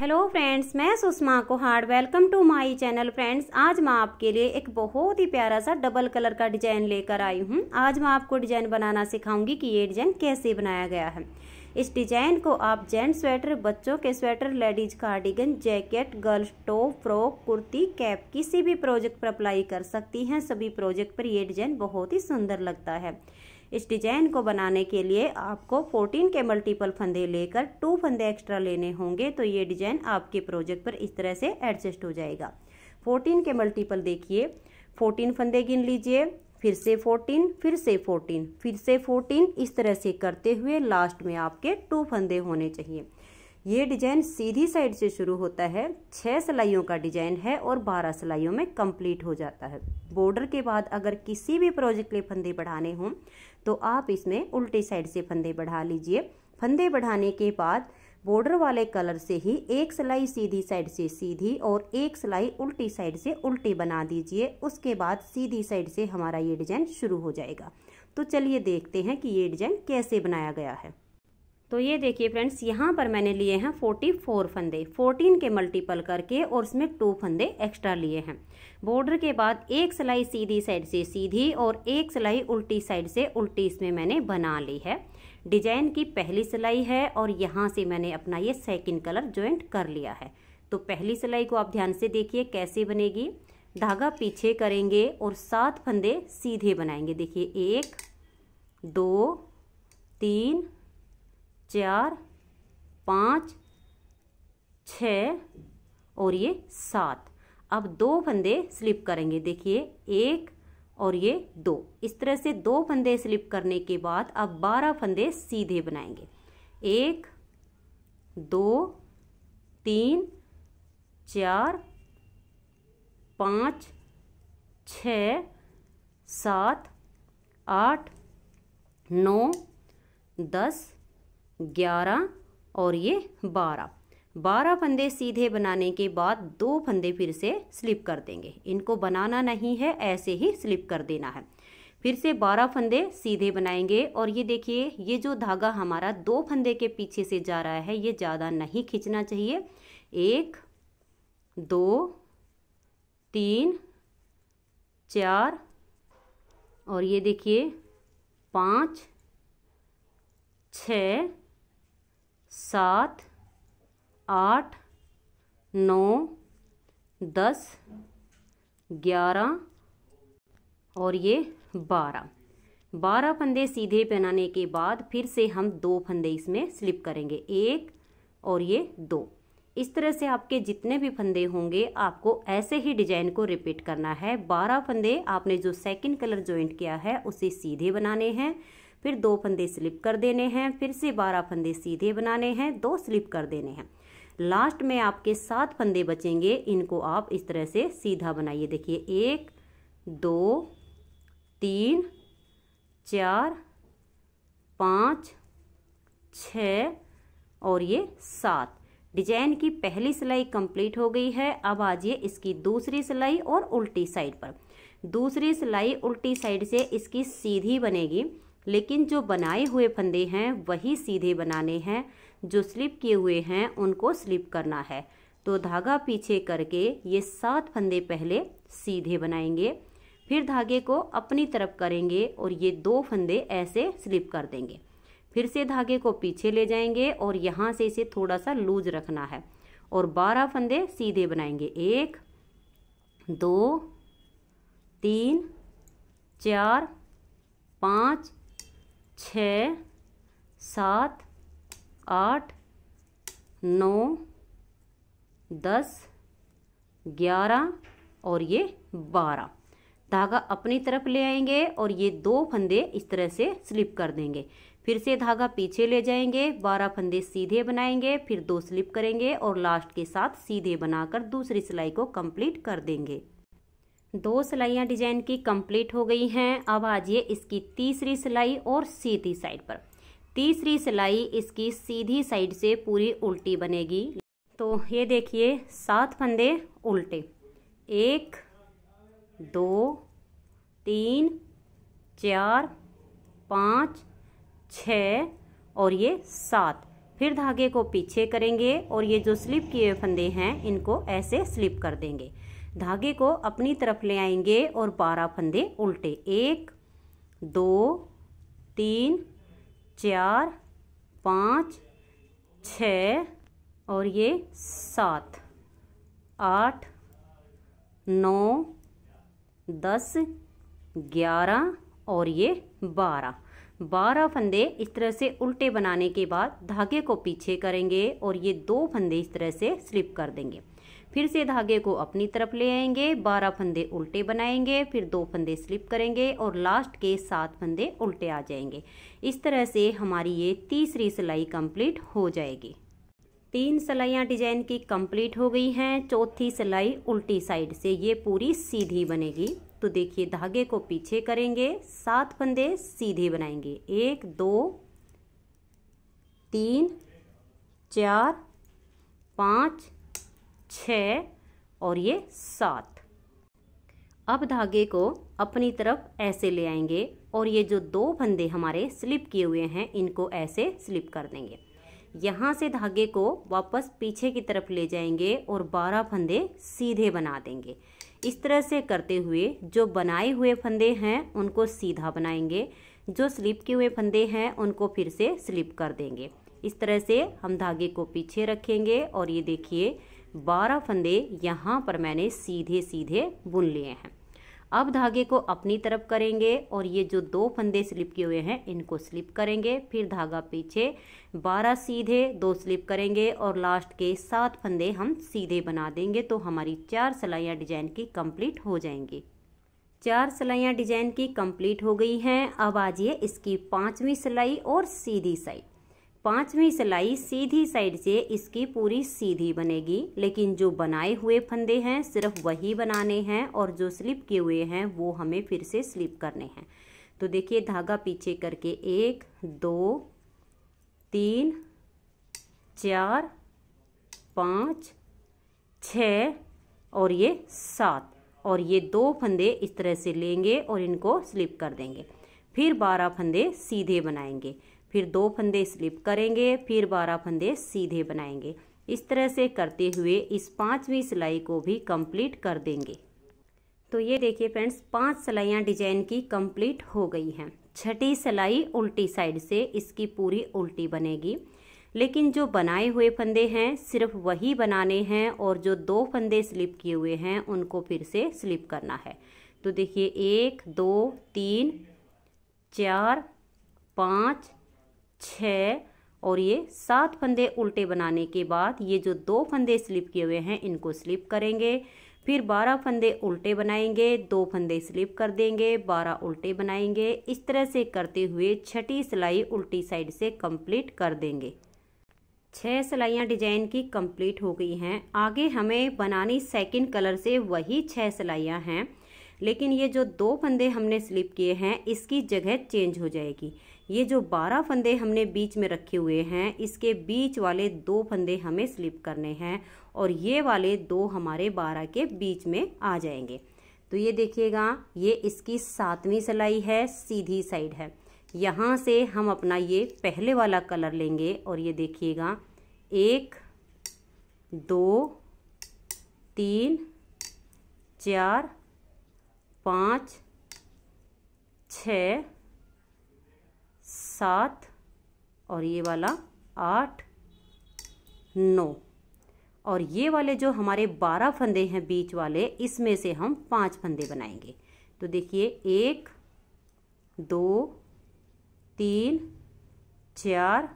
hello friends मैं Sushma Kuhad welcome to my channel friends आज मैं आपके लिए एक बहुत ही प्यारा सा डबल कलर का डिजाइन लेकर आई हूँ आज मैं आपको डिजाइन बनाना सिखाऊंगी कि ये डिजाइन कैसे बनाया गया है इस डिजाइन को आप जेंट स्वेटर बच्चों के sweater ladies cardigan jacket girls top frock kurti cap किसी भी प्रोजेक्ट पर अप्लाई कर सकती हैं सभी प्रोजेक्ट पर यह डिजाइन बहुत ही सुंदर लगता है इस डिजाइन को बनाने के लिए आपको 14 के मल्टीपल फंदे लेकर टू फंदे एक्स्ट्रा लेने होंगे तो ये डिजाइन आपके प्रोजेक्ट पर इस तरह से एडजस्ट हो जाएगा 14 के मल्टीपल देखिए 14 फंदे गिन लीजिए फिर से 14 फिर से 14 फिर से 14 इस तरह से करते हुए लास्ट में आपके टू फंदे होने चाहिए ये डिजाइन सीधी साइड से शुरू होता है छः सिलाइयों का डिजाइन है और बारह सिलाइयों में कंप्लीट हो जाता है बॉर्डर के बाद अगर किसी भी प्रोजेक्ट के फंदे बढ़ाने हों तो आप इसमें उल्टी साइड से फंदे बढ़ा लीजिए फंदे बढ़ाने के बाद बॉर्डर वाले कलर से ही एक सिलाई सीधी साइड से सीधी और एक सिलाई उल्टी साइड से उल्टी बना दीजिए उसके बाद सीधी साइड से हमारा ये डिजाइन शुरू हो जाएगा तो चलिए देखते हैं कि ये डिजाइन कैसे बनाया गया है तो ये देखिए फ्रेंड्स यहाँ पर मैंने लिए हैं फोर्टी फोर फंदे फोर्टीन के मल्टीपल करके और उसमें टू फंदे एक्स्ट्रा लिए हैं बॉर्डर के बाद एक सिलाई सीधी साइड से सीधी और एक सिलाई उल्टी साइड से उल्टी इसमें मैंने बना ली है डिजाइन की पहली सिलाई है और यहाँ से मैंने अपना ये सेकेंड कलर ज्वाइंट कर लिया है तो पहली सिलाई को आप ध्यान से देखिए कैसे बनेगी धागा पीछे करेंगे और सात फंदे सीधे बनाएंगे देखिए एक दो तीन चार पाँच छ और ये सात अब दो फंदे स्लिप करेंगे देखिए एक और ये दो इस तरह से दो फंदे स्लिप करने के बाद अब बारह फंदे सीधे बनाएंगे एक दो तीन चार पाँच छ सात आठ नौ दस ग्यारह और ये बारह बारह फंदे सीधे बनाने के बाद दो फंदे फिर से स्लिप कर देंगे इनको बनाना नहीं है ऐसे ही स्लिप कर देना है फिर से बारह फंदे सीधे बनाएंगे और ये देखिए ये जो धागा हमारा दो फंदे के पीछे से जा रहा है ये ज़्यादा नहीं खींचना चाहिए एक दो तीन चार और ये देखिए पाँच छ सात आठ नौ दस ग्यारह और ये बारह बारह फंदे सीधे पहनाने के बाद फिर से हम दो फंदे इसमें स्लिप करेंगे एक और ये दो इस तरह से आपके जितने भी फंदे होंगे आपको ऐसे ही डिजाइन को रिपीट करना है बारह फंदे आपने जो सेकंड कलर ज्वाइंट किया है उसे सीधे बनाने हैं फिर दो फंदे स्लिप कर देने हैं फिर से बारह फंदे सीधे बनाने हैं दो स्लिप कर देने हैं लास्ट में आपके सात फंदे बचेंगे इनको आप इस तरह से सीधा बनाइए देखिए एक दो तीन चार पाँच छ और ये सात डिजाइन की पहली सिलाई कंप्लीट हो गई है अब आ जाइए इसकी दूसरी सिलाई और उल्टी साइड पर दूसरी सिलाई उल्टी साइड से इसकी सीधी बनेगी लेकिन जो बनाए हुए फंदे हैं वही सीधे बनाने हैं जो स्लिप किए हुए हैं उनको स्लिप करना है तो धागा पीछे करके ये सात फंदे पहले सीधे बनाएंगे फिर धागे को अपनी तरफ करेंगे और ये दो फंदे ऐसे स्लिप कर देंगे फिर से धागे को पीछे ले जाएंगे और यहाँ से इसे थोड़ा सा लूज रखना है और बारह फंदे सीधे बनाएंगे एक दो तीन चार पाँच छ सात आठ नौ दस ग्यारह और ये बारह धागा अपनी तरफ ले आएंगे और ये दो फंदे इस तरह से स्लिप कर देंगे फिर से धागा पीछे ले जाएंगे बारह फंदे सीधे बनाएंगे फिर दो स्लिप करेंगे और लास्ट के साथ सीधे बनाकर दूसरी सिलाई को कंप्लीट कर देंगे दो सिलाइयाँ डिजाइन की कंप्लीट हो गई हैं अब आ जाइए इसकी तीसरी सिलाई और सीधी साइड पर तीसरी सिलाई इसकी सीधी साइड से पूरी उल्टी बनेगी तो ये देखिए सात फंदे उल्टे एक दो तीन चार पाँच छ और ये सात फिर धागे को पीछे करेंगे और ये जो स्लिप किए फंदे हैं इनको ऐसे स्लिप कर देंगे धागे को अपनी तरफ ले आएंगे और बारह फंदे उल्टे एक दो तीन चार पाँच छ और ये सात आठ नौ दस ग्यारह और ये बारह बारह फंदे इस तरह से उल्टे बनाने के बाद धागे को पीछे करेंगे और ये दो फंदे इस तरह से स्लिप कर देंगे फिर से धागे को अपनी तरफ ले आएंगे बारह फंदे उल्टे बनाएंगे फिर दो फंदे स्लिप करेंगे और लास्ट के सात फंदे उल्टे आ जाएंगे इस तरह से हमारी ये तीसरी सिलाई कंप्लीट हो जाएगी तीन सिलाइयाँ डिजाइन की कंप्लीट हो गई हैं चौथी सिलाई उल्टी साइड से ये पूरी सीधी बनेगी तो देखिए धागे को पीछे करेंगे सात फंदे सीधे बनाएंगे एक दो तीन चार पाँच छः और ये सात अब धागे को अपनी तरफ ऐसे ले आएंगे और ये जो दो फंदे हमारे स्लिप किए हुए हैं इनको ऐसे स्लिप कर देंगे यहाँ से धागे को वापस पीछे की तरफ ले जाएंगे और बारह फंदे सीधे बना देंगे इस तरह से करते हुए जो बनाए हुए फंदे हैं उनको सीधा बनाएंगे जो स्लिप किए हुए फंदे हैं उनको फिर से स्लिप कर देंगे इस तरह से हम धागे को पीछे रखेंगे और ये देखिए बारह फंदे यहाँ पर मैंने सीधे सीधे बुन लिए हैं अब धागे को अपनी तरफ करेंगे और ये जो दो फंदे स्लिप किए हुए हैं इनको स्लिप करेंगे फिर धागा पीछे बारह सीधे दो स्लिप करेंगे और लास्ट के सात फंदे हम सीधे बना देंगे तो हमारी चार सिलाइयाँ डिजाइन की कंप्लीट हो जाएंगी चार सिलाइयाँ डिजाइन की कंप्लीट हो गई हैं अब आ जाइए इसकी पाँचवीं सिलाई और सीधी साइड पांचवी सिलाई सीधी साइड से इसकी पूरी सीधी बनेगी लेकिन जो बनाए हुए फंदे हैं सिर्फ वही बनाने हैं और जो स्लिप किए हुए हैं वो हमें फिर से स्लिप करने हैं तो देखिए धागा पीछे करके एक दो तीन चार पाँच छ और ये सात और ये दो फंदे इस तरह से लेंगे और इनको स्लिप कर देंगे फिर बारह फंदे सीधे बनाएंगे फिर दो फंदे स्लिप करेंगे फिर बारह फंदे सीधे बनाएंगे इस तरह से करते हुए इस पांचवी सिलाई को भी कंप्लीट कर देंगे तो ये देखिए फ्रेंड्स पांच सिलाइयाँ डिजाइन की कंप्लीट हो गई हैं छठी सिलाई उल्टी साइड से इसकी पूरी उल्टी बनेगी लेकिन जो बनाए हुए फंदे हैं सिर्फ वही बनाने हैं और जो दो फंदे स्लिप किए हुए हैं उनको फिर से स्लिप करना है तो देखिए एक दो तीन चार पाँच छः और ये सात फंदे उल्टे बनाने के बाद ये जो दो फंदे स्लिप किए हुए हैं इनको स्लिप करेंगे फिर बारह फंदे उल्टे बनाएंगे दो फंदे स्लिप कर देंगे बारह उल्टे बनाएंगे इस तरह से करते हुए छठी सिलाई उल्टी साइड से कंप्लीट कर देंगे छः सिलाइयाँ डिजाइन की कंप्लीट हो गई हैं आगे हमें बनानी सेकंड कलर से वही छह सिलाइयाँ हैं लेकिन ये जो दो फंदे हमने स्लिप किए हैं इसकी जगह चेंज हो जाएगी ये जो बारह फंदे हमने बीच में रखे हुए हैं इसके बीच वाले दो फंदे हमें स्लिप करने हैं और ये वाले दो हमारे बारह के बीच में आ जाएंगे तो ये देखिएगा ये इसकी सातवीं सिलाई है सीधी साइड है यहाँ से हम अपना ये पहले वाला कलर लेंगे और ये देखिएगा एक दो तीन चार पाँच छ सात और ये वाला आठ नौ और ये वाले जो हमारे बारह फंदे हैं बीच वाले इसमें से हम पांच फंदे बनाएंगे तो देखिए एक दो तीन चार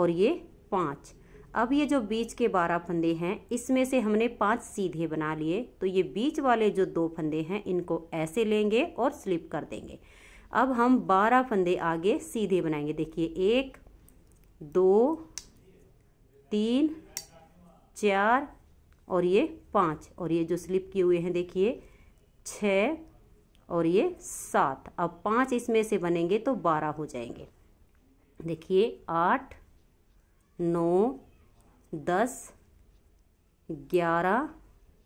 और ये पाँच अब ये जो बीच के बारह फंदे हैं इसमें से हमने पांच सीधे बना लिए तो ये बीच वाले जो दो फंदे हैं इनको ऐसे लेंगे और स्लिप कर देंगे अब हम बारह फंदे आगे सीधे बनाएंगे देखिए एक दो तीन चार और ये पाँच और ये जो स्लिप किए हुए हैं देखिए छ और ये सात अब पाँच इसमें से बनेंगे तो बारह हो जाएंगे देखिए आठ नौ दस ग्यारह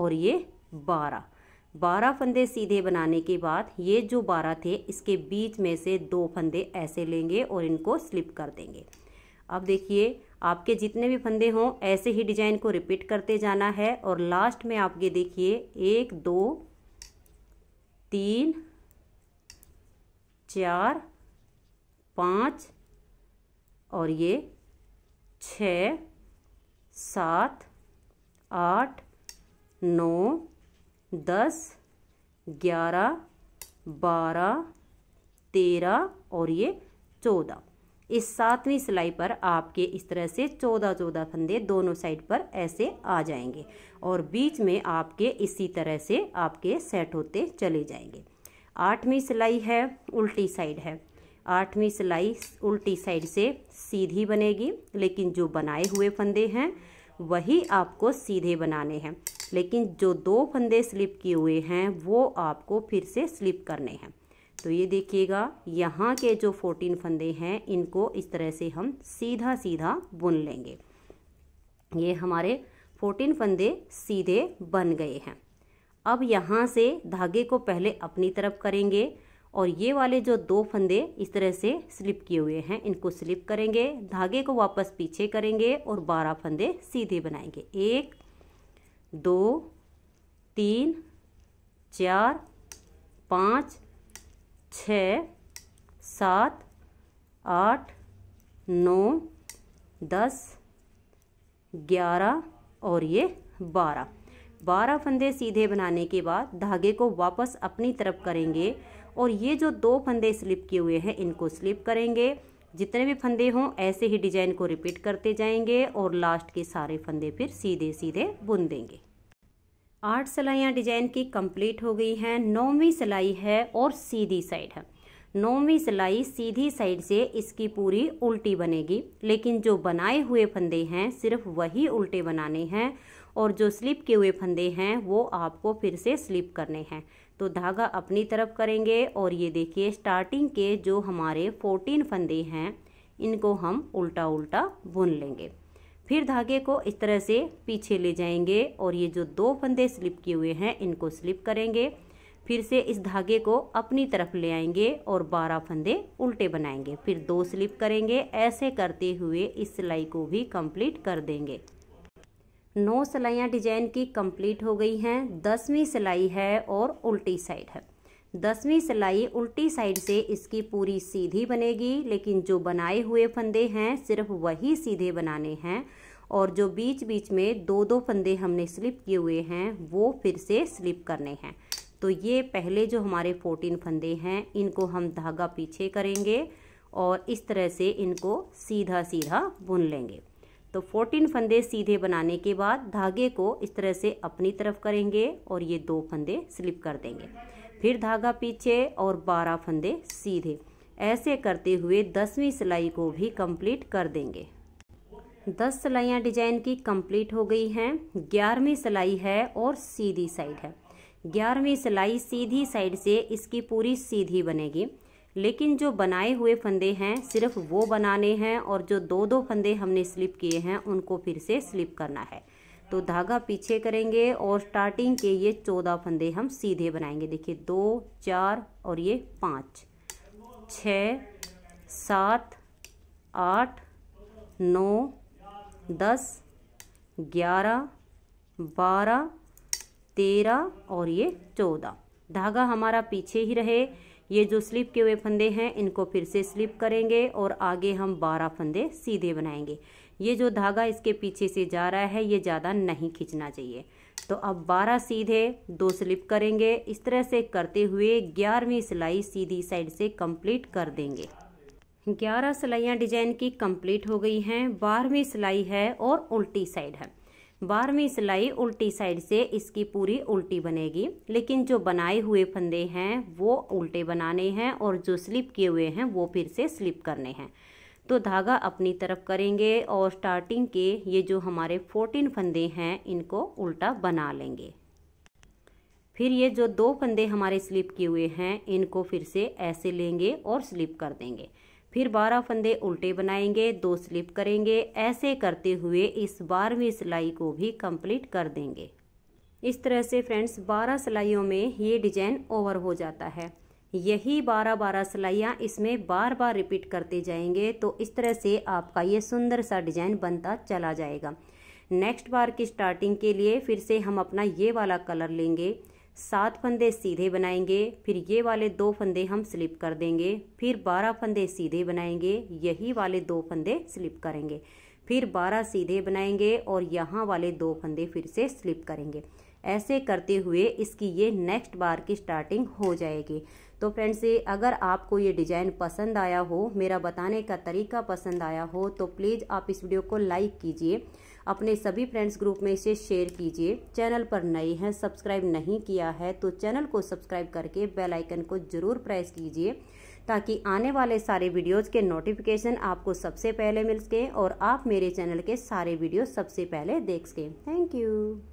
और ये बारह बारह फंदे सीधे बनाने के बाद ये जो बारह थे इसके बीच में से दो फंदे ऐसे लेंगे और इनको स्लिप कर देंगे अब देखिए आपके जितने भी फंदे हों ऐसे ही डिजाइन को रिपीट करते जाना है और लास्ट में आप ये देखिए एक दो तीन चार पाँच और ये छः सात आठ नौ दस ग्यारह बारह तेरह और ये चौदह इस सातवीं सिलाई पर आपके इस तरह से चौदह चौदह फंदे दोनों साइड पर ऐसे आ जाएंगे और बीच में आपके इसी तरह से आपके सेट होते चले जाएंगे आठवीं सिलाई है उल्टी साइड है आठवीं सिलाई उल्टी साइड से सीधी बनेगी लेकिन जो बनाए हुए फंदे हैं वही आपको सीधे बनाने हैं लेकिन जो दो फंदे स्लिप किए हुए हैं वो आपको फिर से स्लिप करने हैं तो ये देखिएगा यहाँ के जो फोर्टीन फंदे हैं इनको इस तरह से हम सीधा सीधा बुन लेंगे ये हमारे फोर्टीन फंदे सीधे बन गए हैं अब यहाँ से धागे को पहले अपनी तरफ करेंगे और ये वाले जो दो फंदे इस तरह से स्लिप किए हुए हैं इनको स्लिप करेंगे धागे को वापस पीछे करेंगे और बारह फंदे सीधे बनाएंगे एक दो तीन चार पाँच छ सात आठ नौ दस ग्यारह और ये बारह बारह फंदे सीधे बनाने के बाद धागे को वापस अपनी तरफ करेंगे और ये जो दो फंदे स्लिप किए हुए हैं इनको स्लिप करेंगे जितने भी फंदे हों ऐसे ही डिजाइन को रिपीट करते जाएंगे और लास्ट के सारे फंदे फिर सीधे सीधे बुन देंगे आठ सिलाइयाँ डिजाइन की कंप्लीट हो गई हैं नौवीं सिलाई है और सीधी साइड है नौवीं सिलाई सीधी साइड से इसकी पूरी उल्टी बनेगी लेकिन जो बनाए हुए फंदे हैं सिर्फ वही उल्टे बनाने हैं और जो स्लिप किए हुए फंदे हैं वो आपको फिर से स्लिप करने हैं तो धागा अपनी तरफ करेंगे और ये देखिए स्टार्टिंग के जो हमारे फोर्टीन फंदे हैं इनको हम उल्टा उल्टा बुन लेंगे फिर धागे को इस तरह से पीछे ले जाएंगे और ये जो दो फंदे स्लिप किए हुए हैं इनको स्लिप करेंगे फिर से इस धागे को अपनी तरफ ले आएंगे और बारह फंदे उल्टे बनाएंगे फिर दो स्लिप करेंगे ऐसे करते हुए इस सिलाई को भी कंप्लीट कर देंगे नौ सिलाइयाँ डिजाइन की कंप्लीट हो गई हैं दसवीं सिलाई है और उल्टी साइड है दसवीं सिलाई उल्टी साइड से इसकी पूरी सीधी बनेगी लेकिन जो बनाए हुए फंदे हैं सिर्फ वही सीधे बनाने हैं और जो बीच बीच में दो दो फंदे हमने स्लिप किए हुए हैं वो फिर से स्लिप करने हैं तो ये पहले जो हमारे फोर्टीन फंदे हैं इनको हम धागा पीछे करेंगे और इस तरह से इनको सीधा सीधा बुन लेंगे तो 14 फंदे सीधे बनाने के बाद धागे को इस तरह से अपनी तरफ करेंगे और ये दो फंदे स्लिप कर देंगे फिर धागा पीछे और 12 फंदे सीधे ऐसे करते हुए दसवीं सिलाई को भी कंप्लीट कर देंगे दस सिलाइयाँ डिजाइन की कंप्लीट हो गई हैं ग्यारहवीं सिलाई है और सीधी साइड है ग्यारहवीं सिलाई सीधी साइड से इसकी पूरी सीधी बनेगी लेकिन जो बनाए हुए फंदे हैं सिर्फ वो बनाने हैं और जो दो दो फंदे हमने स्लिप किए हैं उनको फिर से स्लिप करना है तो धागा पीछे करेंगे और स्टार्टिंग के ये चौदह फंदे हम सीधे बनाएंगे देखिए दो चार और ये पाँच छ सात आठ नौ दस ग्यारह बारह तेरह और ये चौदह धागा हमारा पीछे ही रहे ये जो स्लिप के हुए फंदे हैं इनको फिर से स्लिप करेंगे और आगे हम बारह फंदे सीधे बनाएंगे ये जो धागा इसके पीछे से जा रहा है ये ज़्यादा नहीं खींचना चाहिए तो अब 12 सीधे दो स्लिप करेंगे इस तरह से करते हुए ग्यारहवीं सिलाई सीधी साइड से कंप्लीट कर देंगे ग्यारह सिलाइयाँ डिजाइन की कंप्लीट हो गई हैं बारहवीं सिलाई है और उल्टी साइड है बारहवीं सिलाई उल्टी साइड से इसकी पूरी उल्टी बनेगी लेकिन जो बनाए हुए फंदे हैं वो उल्टे बनाने हैं और जो स्लिप किए हुए हैं वो फिर से स्लिप करने हैं तो धागा अपनी तरफ करेंगे और स्टार्टिंग के ये जो हमारे फोर्टीन फंदे हैं इनको उल्टा बना लेंगे फिर ये जो दो फंदे हमारे स्लिप किए हुए हैं इनको फिर से ऐसे लेंगे और स्लिप कर देंगे फिर बारह फंदे उल्टे बनाएंगे दो स्लिप करेंगे ऐसे करते हुए इस बारहवीं सिलाई को भी कंप्लीट कर देंगे इस तरह से फ्रेंड्स बारह सिलाइयों में ये डिजाइन ओवर हो जाता है यही बारह बारह सिलाइयाँ इसमें बार बार रिपीट करते जाएंगे तो इस तरह से आपका ये सुंदर सा डिजाइन बनता चला जाएगा नेक्स्ट बार की स्टार्टिंग के लिए फिर से हम अपना ये वाला कलर लेंगे सात फंदे सीधे बनाएंगे फिर ये वाले दो फंदे हम स्लिप कर देंगे फिर बारह फंदे सीधे बनाएंगे यही वाले दो फंदे स्लिप करेंगे फिर बारह सीधे बनाएंगे और यहाँ वाले दो फंदे फिर से स्लिप करेंगे ऐसे करते हुए इसकी ये नेक्स्ट बार की स्टार्टिंग हो जाएगी तो फ्रेंड्स अगर आपको ये डिज़ाइन पसंद आया हो मेरा बताने का तरीका पसंद आया हो तो प्लीज़ आप इस वीडियो को लाइक कीजिए अपने सभी फ्रेंड्स ग्रुप में इसे शेयर कीजिए चैनल पर नए हैं सब्सक्राइब नहीं किया है तो चैनल को सब्सक्राइब करके बेल आइकन को ज़रूर प्रेस कीजिए ताकि आने वाले सारे वीडियोस के नोटिफिकेशन आपको सबसे पहले मिल सकें और आप मेरे चैनल के सारे वीडियो सबसे पहले देख सकें थैंक यू